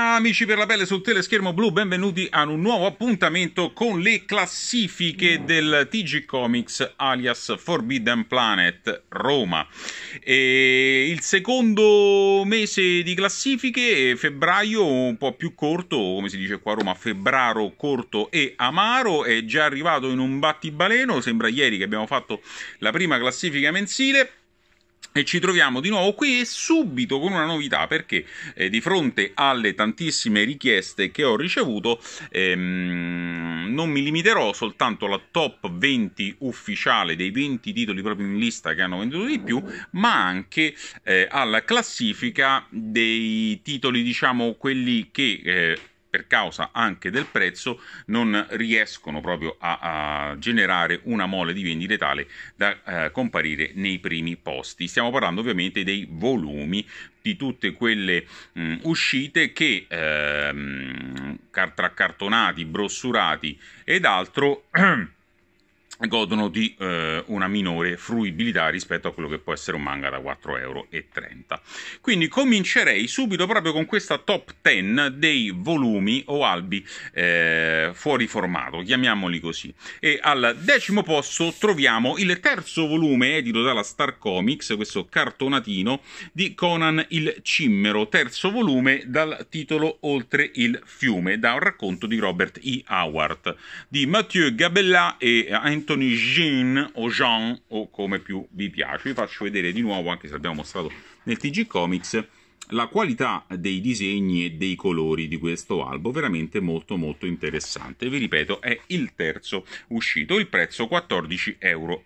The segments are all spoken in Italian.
Amici per la pelle sul teleschermo blu, benvenuti ad un nuovo appuntamento con le classifiche del TG Comics alias Forbidden Planet Roma. E il secondo mese di classifiche, febbraio un po' più corto, come si dice qua a Roma, febbraio corto e amaro, è già arrivato in un battibaleno, sembra ieri che abbiamo fatto la prima classifica mensile e ci troviamo di nuovo qui e subito con una novità perché eh, di fronte alle tantissime richieste che ho ricevuto ehm, non mi limiterò soltanto alla top 20 ufficiale dei 20 titoli proprio in lista che hanno venduto di più ma anche eh, alla classifica dei titoli diciamo quelli che eh, per causa anche del prezzo non riescono proprio a, a generare una mole di vendite tale da eh, comparire nei primi posti. Stiamo parlando ovviamente dei volumi di tutte quelle mh, mm, uscite che ehm, tra cartonati, brossurati ed altro godono di eh, una minore fruibilità rispetto a quello che può essere un manga da 4,30 euro. Quindi comincerei subito proprio con questa top 10 dei volumi o albi eh, fuori formato, chiamiamoli così. E al decimo posto troviamo il terzo volume edito dalla Star Comics, questo cartonatino di Conan il Cimmero, terzo volume dal titolo Oltre il fiume, da un racconto di Robert E. Howard, di Mathieu Gabella e Antoine eh, Anthony Jean o Jean o come più vi piace. Vi faccio vedere di nuovo, anche se l'abbiamo mostrato nel TG Comics, la qualità dei disegni e dei colori di questo albo veramente molto molto interessante vi ripeto è il terzo uscito il prezzo 14,90 euro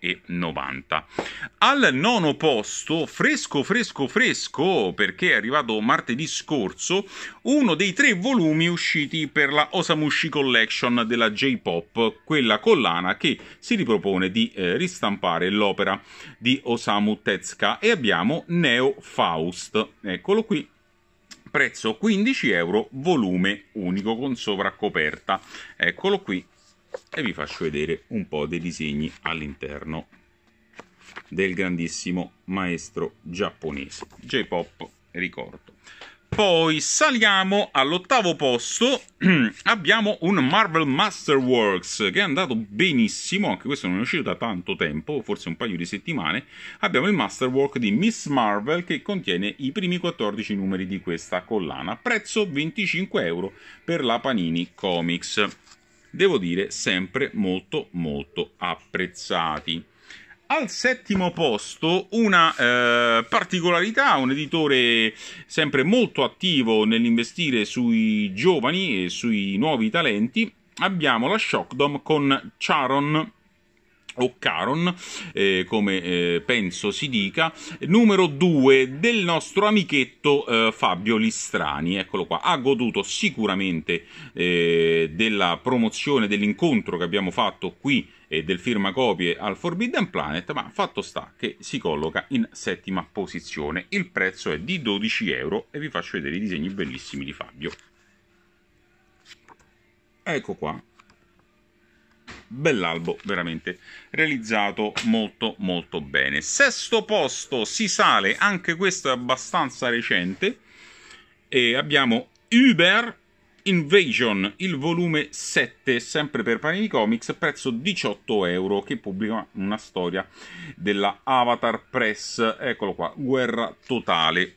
al nono posto fresco fresco fresco perché è arrivato martedì scorso uno dei tre volumi usciti per la Osamushi Collection della J-Pop quella collana che si ripropone di eh, ristampare l'opera di Osamu Tezuka e abbiamo Neo Faust eccolo qui prezzo 15 euro, volume unico con sovracoperta. Eccolo qui e vi faccio vedere un po' dei disegni all'interno del grandissimo maestro giapponese J-Pop, ricordo. Poi saliamo all'ottavo posto, abbiamo un Marvel Masterworks che è andato benissimo, anche questo non è uscito da tanto tempo, forse un paio di settimane. Abbiamo il Masterwork di Miss Marvel che contiene i primi 14 numeri di questa collana, prezzo 25 euro per la Panini Comics. Devo dire sempre molto molto apprezzati. Al settimo posto una eh, particolarità, un editore sempre molto attivo nell'investire sui giovani e sui nuovi talenti, abbiamo la Shockdom con Charon o Caron, eh, come eh, penso si dica, numero 2 del nostro amichetto eh, Fabio Listrani, eccolo qua, ha goduto sicuramente eh, della promozione dell'incontro che abbiamo fatto qui e eh, del firmacopie al Forbidden Planet, ma fatto sta che si colloca in settima posizione, il prezzo è di 12 euro e vi faccio vedere i disegni bellissimi di Fabio. Ecco qua, bell'albo veramente realizzato molto molto bene sesto posto si sale anche questo è abbastanza recente e abbiamo Uber Invasion il volume 7 sempre per Panini Comics prezzo 18 euro che pubblica una storia della Avatar Press eccolo qua guerra totale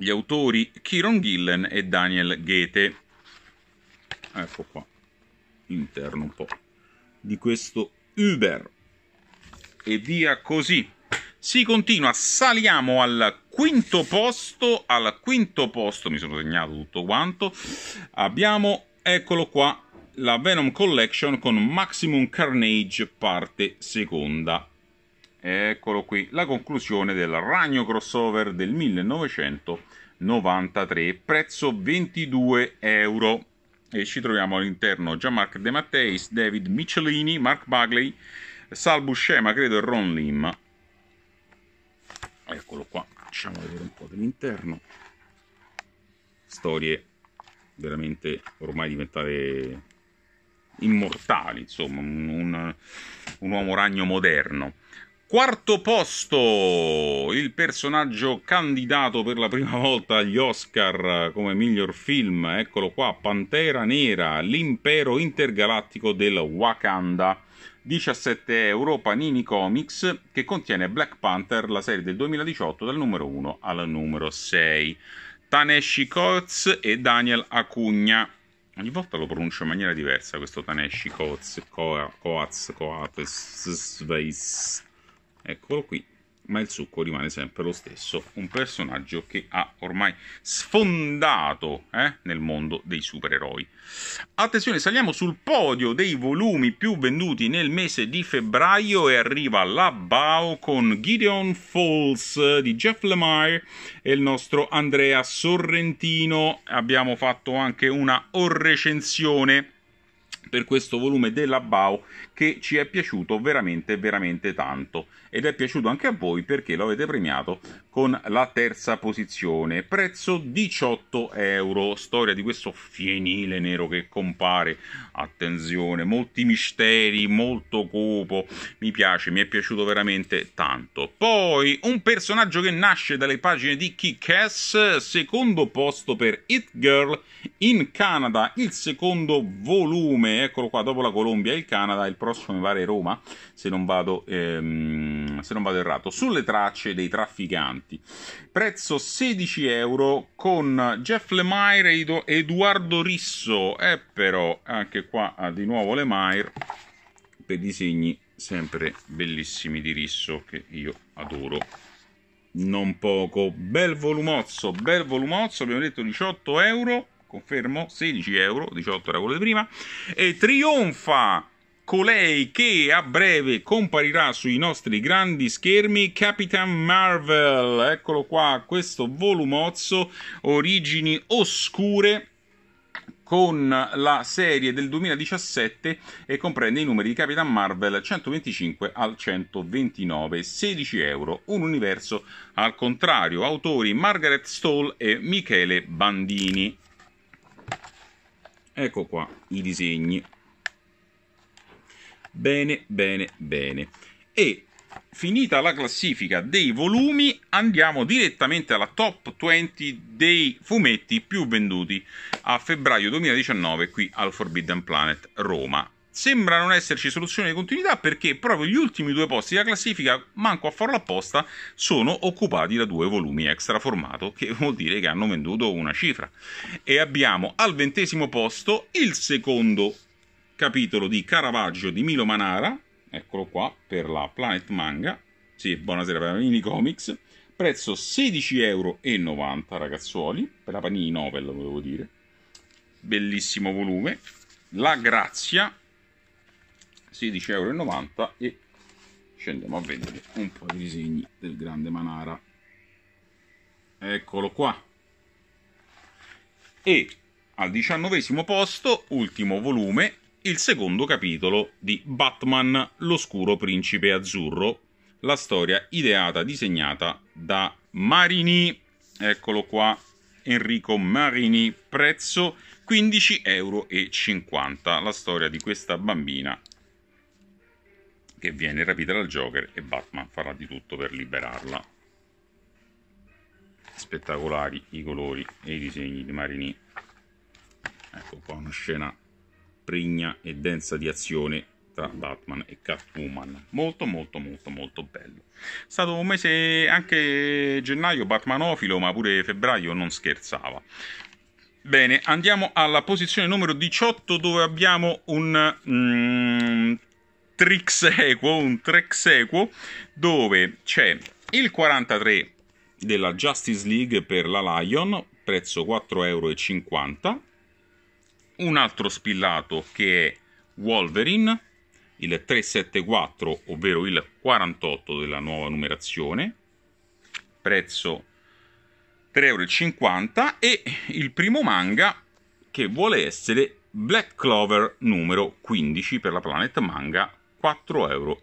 gli autori Kieron Gillen e Daniel Goethe ecco qua interno un po' di questo Uber. E via così. Si continua, saliamo al quinto posto, al quinto posto, mi sono segnato tutto quanto, abbiamo, eccolo qua, la Venom Collection con Maximum Carnage parte seconda. Eccolo qui, la conclusione del ragno crossover del 1993, prezzo 22 euro e ci troviamo all'interno Gianmarc De Matteis, David Michelini, Mark Bagley, Sal Buscema, credo e Ron Lim. Eccolo qua, facciamo vedere un po' dell'interno. Storie veramente ormai diventate immortali, insomma, un, un, un uomo ragno moderno. Quarto posto, il personaggio candidato per la prima volta agli Oscar come miglior film, eccolo qua, Pantera Nera, l'impero intergalattico del Wakanda, 17 euro, Panini Comics, che contiene Black Panther, la serie del 2018, dal numero 1 al numero 6. Taneshi Coates e Daniel Acugna. Ogni volta lo pronuncio in maniera diversa questo Taneshi Coates, Coates, Coates, Sveist eccolo qui, ma il succo rimane sempre lo stesso, un personaggio che ha ormai sfondato eh, nel mondo dei supereroi. Attenzione, saliamo sul podio dei volumi più venduti nel mese di febbraio e arriva la BAO con Gideon Falls di Jeff Lemire e il nostro Andrea Sorrentino. Abbiamo fatto anche una recensione per questo volume della BAO che ci è piaciuto veramente veramente tanto ed è piaciuto anche a voi perché lo avete premiato con la terza posizione prezzo 18 euro storia di questo fienile nero che compare attenzione molti misteri molto cupo mi piace mi è piaciuto veramente tanto poi un personaggio che nasce dalle pagine di Kick-Ass secondo posto per It Girl in Canada il secondo volume eccolo qua dopo la Colombia il Canada il prossimo mi pare Roma, se non vado, ehm, se non vado errato, sulle tracce dei trafficanti. Prezzo 16 euro con Jeff Lemire e Edoardo Risso. E però anche qua ah, di nuovo Lemire per disegni sempre bellissimi di Risso che io adoro non poco. Bel volumozzo, bel volumozzo, abbiamo detto 18 euro, confermo, 16 euro, 18 era quello di prima, e trionfa colei che a breve comparirà sui nostri grandi schermi, Capitan Marvel. Eccolo qua, questo volumozzo, origini oscure con la serie del 2017 e comprende i numeri di Capitan Marvel 125 al 129, 16 euro, un universo al contrario, autori Margaret Stoll e Michele Bandini. Ecco qua i disegni. Bene, bene, bene. E finita la classifica dei volumi, andiamo direttamente alla top 20 dei fumetti più venduti a febbraio 2019 qui al Forbidden Planet Roma. Sembra non esserci soluzione di continuità perché proprio gli ultimi due posti della classifica, manco a farlo apposta, sono occupati da due volumi extra formato, che vuol dire che hanno venduto una cifra. E abbiamo al ventesimo posto il secondo capitolo di Caravaggio di Milo Manara, eccolo qua, per la Planet Manga, sì, buonasera per la Mini Comics, prezzo 16,90 euro, ragazzuoli, per la Panini Novel, volevo dire, bellissimo volume, La Grazia, 16,90 euro e andiamo a vedere un po' di disegni del grande Manara. Eccolo qua. E al diciannovesimo posto, ultimo volume, il secondo capitolo di Batman, l'oscuro principe azzurro, la storia ideata, disegnata da Marini, eccolo qua, Enrico Marini, prezzo 15,50 euro, la storia di questa bambina che viene rapita dal Joker e Batman farà di tutto per liberarla. Spettacolari i colori e i disegni di Marini. Ecco qua una scena pregna e densa di azione tra Batman e Catwoman. Molto molto molto molto bello. È stato un mese anche gennaio batmanofilo, ma pure febbraio non scherzava. Bene, andiamo alla posizione numero 18 dove abbiamo un mm, trixequo, un trexequo dove c'è il 43 della Justice League per la Lion, prezzo 4,50 euro un altro spillato che è Wolverine, il 374, ovvero il 48 della nuova numerazione, prezzo 3,50 euro, e il primo manga che vuole essere Black Clover numero 15 per la Planet Manga 4,50 euro.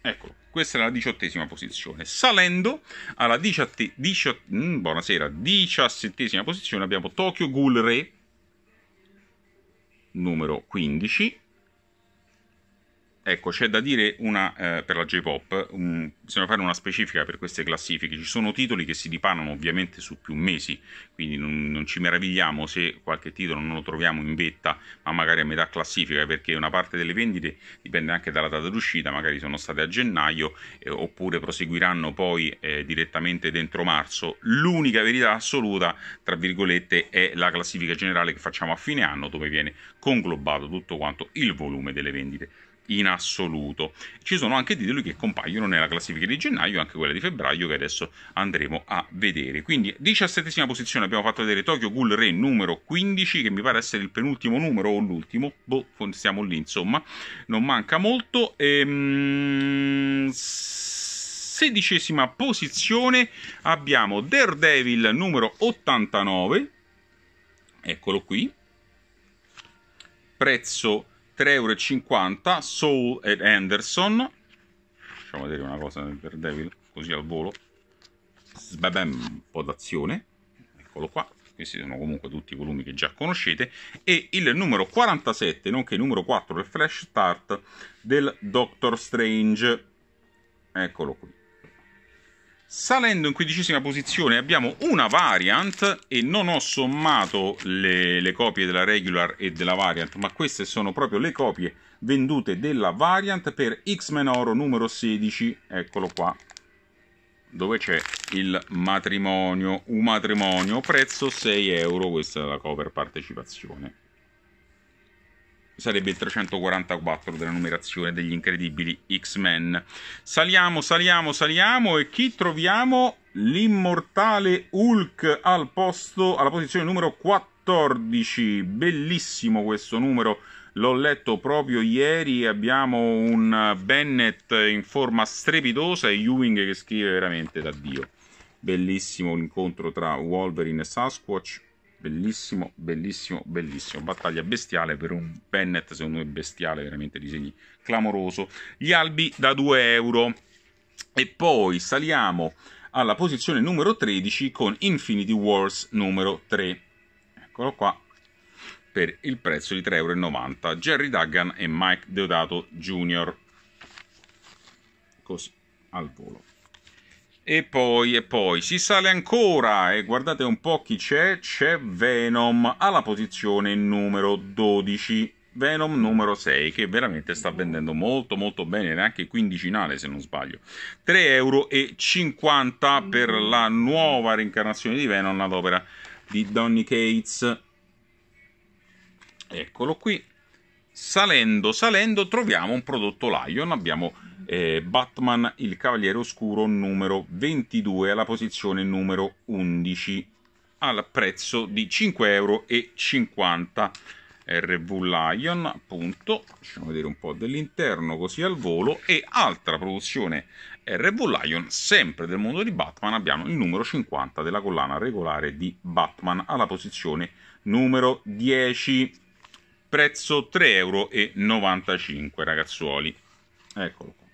Eccolo. Questa era la diciottesima posizione. Salendo alla diciatte, dicio, mh, mm, buonasera, diciassettesima posizione abbiamo Tokyo Ghoul Re, numero 15, Ecco, c'è da dire una eh, per la J-pop, um, bisogna fare una specifica per queste classifiche. Ci sono titoli che si dipanano ovviamente su più mesi, quindi non, non, ci meravigliamo se qualche titolo non lo troviamo in vetta, ma magari a metà classifica, perché una parte delle vendite dipende anche dalla data d'uscita, magari sono state a gennaio eh, oppure proseguiranno poi eh, direttamente dentro marzo. L'unica verità assoluta, tra virgolette, è la classifica generale che facciamo a fine anno, dove viene conglobato tutto quanto il volume delle vendite in assoluto. Ci sono anche titoli che compaiono nella classifica di gennaio anche quella di febbraio che adesso andremo a vedere. Quindi diciassettesima posizione abbiamo fatto vedere Tokyo Ghoul Re numero 15 che mi pare essere il penultimo numero o l'ultimo, boh, siamo lì insomma, non manca molto. Ehm sedicesima posizione abbiamo Daredevil numero 89, eccolo qui, prezzo 3,50€ Soul ed Anderson facciamo vedere una cosa per Devil così al volo Sbabam, un po' d'azione eccolo qua questi sono comunque tutti i volumi che già conoscete e il numero 47 nonché il numero 4 del flash start del Doctor Strange eccolo qui Salendo in quindicesima posizione abbiamo una variant e non ho sommato le, le, copie della regular e della variant, ma queste sono proprio le copie vendute della variant per X-Men Oro numero 16, eccolo qua, dove c'è il matrimonio, un matrimonio, prezzo 6 euro, questa è la cover partecipazione sarebbe il 344 della numerazione degli incredibili X-Men. Saliamo, saliamo, saliamo e chi troviamo? L'immortale Hulk al posto, alla posizione numero 14. Bellissimo questo numero, l'ho letto proprio ieri, abbiamo un Bennett in forma strepitosa e Ewing che scrive veramente da Dio. Bellissimo l'incontro tra Wolverine e Sasquatch, bellissimo bellissimo bellissimo battaglia bestiale per un pennet secondo me bestiale veramente disegni clamoroso gli albi da 2 euro e poi saliamo alla posizione numero 13 con Infinity Wars numero 3 eccolo qua per il prezzo di 3,90 euro Jerry Duggan e Mike Deodato junior così al volo e poi, e poi, si sale ancora e guardate un po' chi c'è, c'è Venom alla posizione numero 12, Venom numero 6 che veramente sta vendendo molto molto bene, neanche quindicinale se non sbaglio, 3,50 euro per la nuova reincarnazione di Venom ad opera di Donny Cates, eccolo qui, salendo, salendo troviamo un prodotto Lion, abbiamo eh, Batman il Cavaliere Oscuro numero 22 alla posizione numero 11 al prezzo di 5,50 euro. RV Lion, appunto, facciamo vedere un po' dell'interno così al volo, e altra produzione RV Lion, sempre del mondo di Batman, abbiamo il numero 50 della collana regolare di Batman alla posizione numero 10 prezzo 3,95 euro ragazzuoli eccolo qua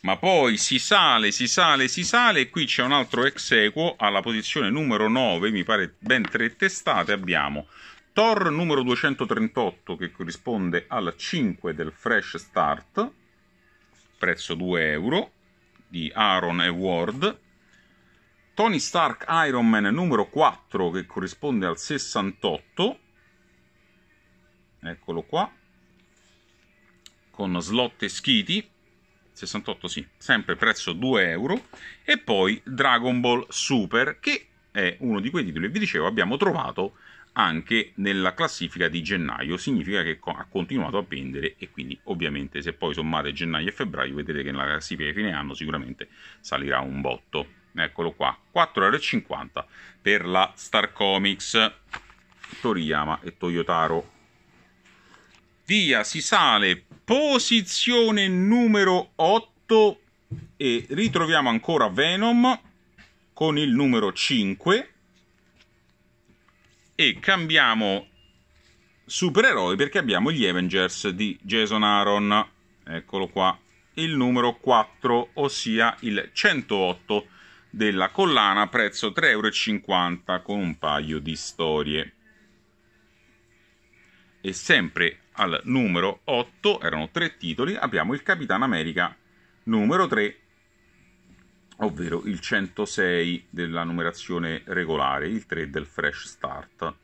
ma poi si sale, si sale, si sale e qui c'è un altro ex equo alla posizione numero 9, mi pare ben tre testate, abbiamo Tor numero 238 che corrisponde al 5 del Fresh Start, prezzo 2 euro, di Aaron e Ward, Tony Stark Iron Man numero 4 che corrisponde al 68, eccolo qua, con slot e schiti, 68 sì, sempre prezzo 2 euro, e poi Dragon Ball Super, che è uno di quei titoli, vi dicevo, abbiamo trovato anche nella classifica di gennaio, significa che ha continuato a vendere e quindi ovviamente se poi sommate gennaio e febbraio vedrete che nella classifica di fine anno sicuramente salirà un botto. Eccolo qua, 4,50€ per la Star Comics Toriyama e Toyotaro via, si sale, posizione numero 8 e ritroviamo ancora Venom con il numero 5 e cambiamo supereroi perché abbiamo gli Avengers di Jason Aaron, eccolo qua, il numero 4, ossia il 108 della collana, prezzo 3,50 euro con un paio di storie. E sempre al numero 8 erano tre titoli, abbiamo il Capitan America numero 3, ovvero il 106 della numerazione regolare, il 3 del Fresh Start.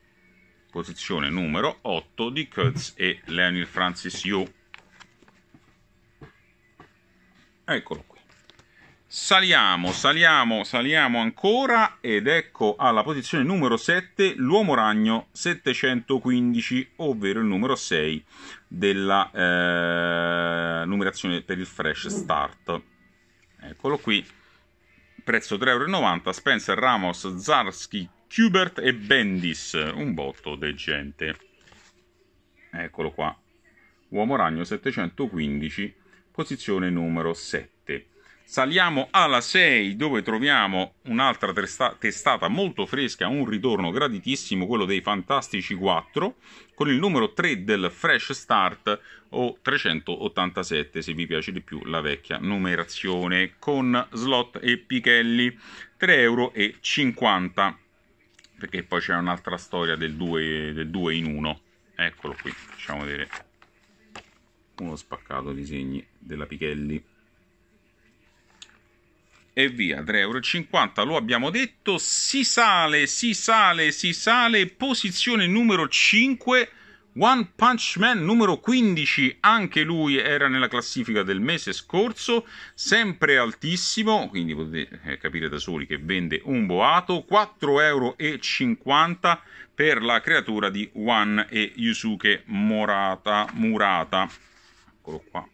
Posizione numero 8 di Kurtz e Leonel Francis Yu. Eccolo qui. Saliamo, saliamo, saliamo ancora ed ecco alla posizione numero 7 l'uomo ragno 715, ovvero il numero 6 della eh, numerazione per il fresh start. Eccolo qui, prezzo 3,90 euro, Spencer, Ramos, Zarski, Kubert e Bendis, un botto decente. Eccolo qua, uomo ragno 715, posizione numero 7. Saliamo alla 6 dove troviamo un'altra testata molto fresca, un ritorno graditissimo, quello dei Fantastici 4, con il numero 3 del Fresh Start o 387 se vi piace di più la vecchia numerazione, con slot e pichelli 3,50 euro. Perché poi c'è un'altra storia del 2, del 2 in 1. Eccolo qui, facciamo vedere uno spaccato disegni della Pichelli e via 3,50 euro lo abbiamo detto si sale si sale si sale posizione numero 5 One Punch Man numero 15, anche lui era nella classifica del mese scorso, sempre altissimo, quindi potete eh, capire da soli che vende un boato, 4,50 euro per la creatura di One e Yusuke Morata, Murata. Eccolo qua,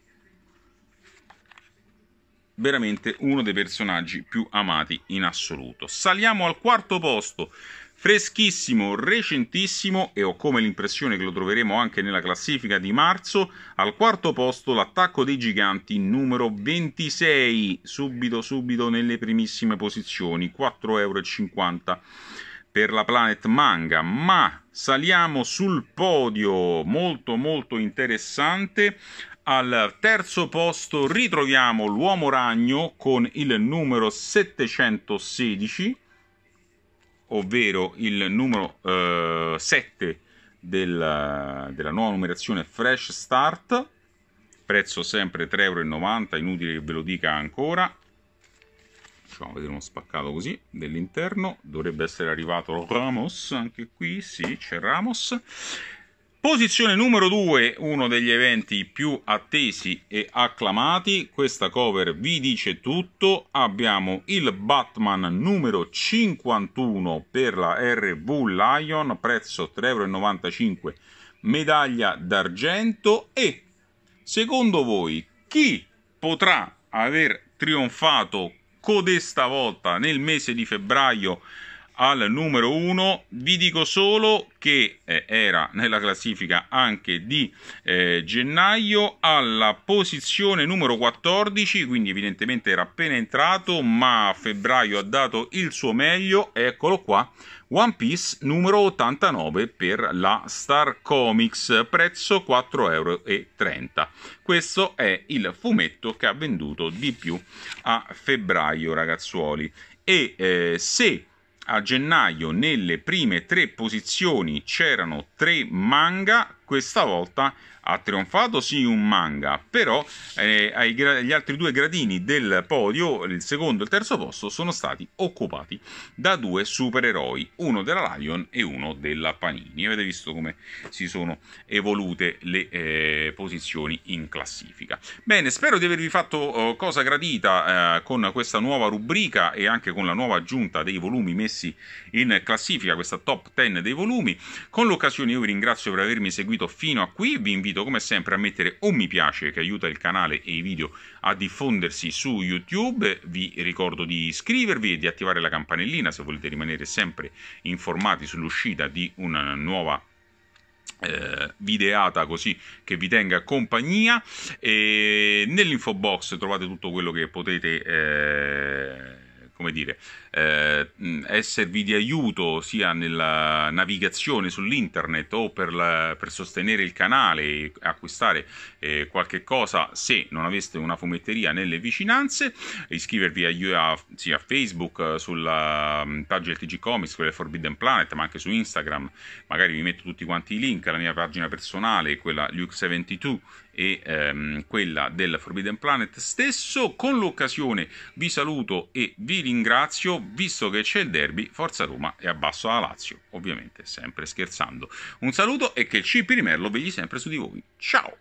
veramente uno dei personaggi più amati in assoluto. Saliamo al quarto posto, freschissimo, recentissimo e ho come l'impressione che lo troveremo anche nella classifica di marzo, al quarto posto l'attacco dei giganti numero 26, subito subito nelle primissime posizioni, 4,50 euro per la Planet Manga, ma saliamo sul podio molto molto interessante al terzo posto ritroviamo l'Uomo Ragno con il numero 716, ovvero il numero eh, 7 del, della nuova numerazione Fresh Start, prezzo sempre 3,90 euro, inutile che ve lo dica ancora. Facciamo vedere uno spaccato così dell'interno, dovrebbe essere arrivato Ramos anche qui, sì c'è Ramos Posizione numero 2, uno degli eventi più attesi e acclamati, questa cover vi dice tutto, abbiamo il Batman numero 51 per la RV Lion, prezzo 3,95 euro, medaglia d'argento e secondo voi chi potrà aver trionfato codesta volta nel mese di febbraio al numero 1 vi dico solo che eh, era nella classifica anche di eh, gennaio alla posizione numero 14 quindi evidentemente era appena entrato ma a febbraio ha dato il suo meglio eccolo qua One Piece numero 89 per la Star Comics prezzo 4,30 euro questo è il fumetto che ha venduto di più a febbraio ragazzuoli e eh, se a gennaio nelle prime tre posizioni c'erano tre manga, questa volta ha trionfato sì un manga, però eh, gra- gli altri due gradini del podio, il secondo e il terzo posto, sono stati occupati da due supereroi, uno della Lion e uno della Panini. Avete visto come si sono evolute le eh, posizioni in classifica. Bene, spero di avervi fatto eh, cosa gradita eh, con questa nuova rubrica e anche con la nuova aggiunta dei volumi messi in classifica, questa top 10 dei volumi. Con l'occasione io vi ringrazio per avermi seguito fino a qui, vi invito invito come sempre a mettere un mi piace che aiuta il canale e i video a diffondersi su YouTube. Vi ricordo di iscrivervi e di attivare la campanellina se volete rimanere sempre informati sull'uscita di una nuova eh, videata così che vi tenga compagnia e nell'info box trovate tutto quello che potete eh, come dire, eh, mm, esservi di aiuto sia nella navigazione sull'internet o per, la, per sostenere il canale e acquistare eh, qualche cosa se non aveste una fumetteria nelle vicinanze, iscrivervi a, a, sia a Facebook, eh, sulla um, pagina del TG Comics, quella del Forbidden Planet, ma anche su Instagram, magari vi metto tutti quanti i link alla mia pagina personale, quella Luke72 e ehm, quella del Forbidden Planet stesso. Con l'occasione vi saluto e vi ringrazio, visto che c'è il derby, Forza Roma e abbasso la Lazio, ovviamente sempre scherzando. Un saluto e che il CP Rimerlo vegli sempre su di voi. Ciao!